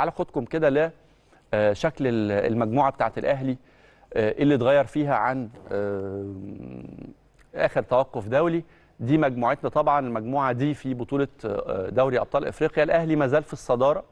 على خدكم كده لشكل آه، المجموعه بتاعه الاهلي آه، اللي اتغير فيها عن آه، اخر توقف دولي دي مجموعتنا طبعا المجموعه دي في بطوله دوري ابطال افريقيا الاهلي ما زال في الصداره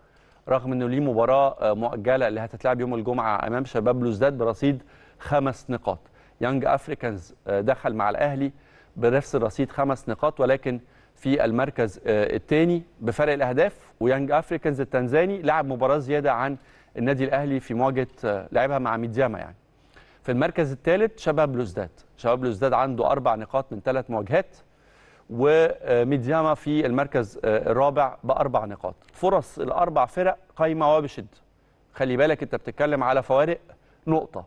رغم انه ليه مباراه مؤجله اللي هتتلعب يوم الجمعه امام شباب بلوزداد برصيد خمس نقاط يانج افريكانز دخل مع الاهلي بنفس الرصيد خمس نقاط ولكن في المركز آه، الثاني بفرق الاهداف ويانج افريكانز التنزاني لعب مباراه زياده عن النادي الاهلي في مواجهه آه، لعبها مع ميدياما يعني في المركز الثالث شباب لوزداد شباب لوزداد عنده اربع نقاط من ثلاث مواجهات وميدياما في المركز آه، الرابع باربع نقاط فرص الاربع فرق قايمه وبشد خلي بالك انت بتتكلم على فوارق نقطه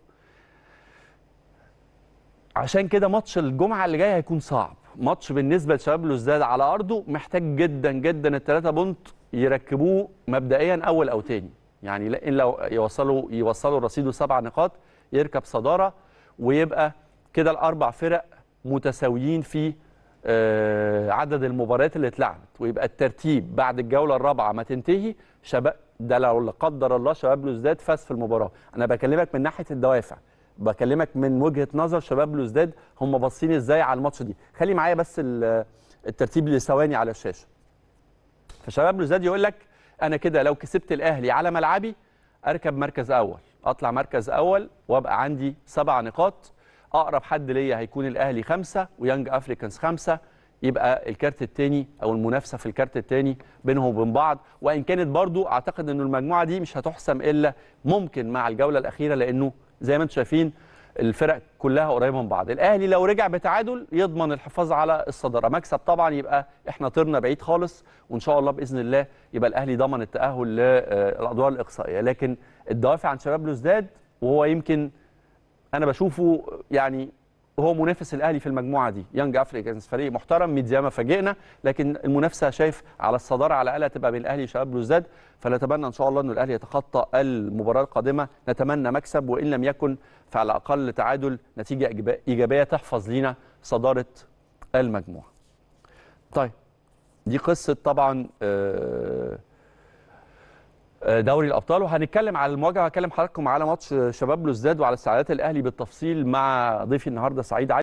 عشان كده ماتش الجمعه اللي جايه هيكون صعب ماتش بالنسبه لشباب لوزداد على ارضه محتاج جدا جدا الثلاثه بونت يركبوه مبدئيا اول او ثاني يعني الا لو يوصلوا يوصلوا رصيده سبع نقاط يركب صداره ويبقى كده الاربع فرق متساويين في آه، عدد المباريات اللي اتلعبت ويبقى الترتيب بعد الجوله الرابعه ما تنتهي شباب ده لو لا قدر الله شباب لوزداد فاز في المباراه انا بكلمك من ناحيه الدوافع بكلمك من وجهه نظر شباب لوزداد هم باصين ازاي على الماتش دي خلي معايا بس الترتيب لثواني على الشاشه فشباب لوزداد يقول لك انا كده لو كسبت الاهلي على ملعبي اركب مركز اول اطلع مركز اول وابقى عندي سبع نقاط اقرب حد ليا هيكون الاهلي خمسه ويانج افريكانز خمسه يبقى الكارت الثاني او المنافسه في الكارت الثاني بينهم وبين بعض وان كانت برضو اعتقد ان المجموعه دي مش هتحسم الا ممكن مع الجوله الاخيره لانه زي ما انتم شايفين الفرق كلها قريبه من بعض الاهلي لو رجع بتعادل يضمن الحفاظ على الصداره مكسب طبعا يبقى احنا طرنا بعيد خالص وان شاء الله باذن الله يبقى الاهلي ضمن التاهل للادوار الاقصائيه لكن الدوافع عن شباب لوزداد وهو يمكن انا بشوفه يعني هو منافس الاهلي في المجموعه دي يانج افريكانز فريق محترم ميدياما فاجئنا لكن المنافسه شايف على الصداره على الاقل هتبقى بين الاهلي وشباب بلوزداد فنتمنى ان شاء الله ان الاهلي يتخطى المباراه القادمه نتمنى مكسب وان لم يكن فعلى الاقل تعادل نتيجه ايجابيه تحفظ لينا صداره المجموعه طيب دي قصه طبعا آه دوري الابطال وهنتكلم على المواجهه هكلم حضراتكم على ماتش شباب لوزداد وعلى استعدادات الاهلي بالتفصيل مع ضيفي النهارده سعيد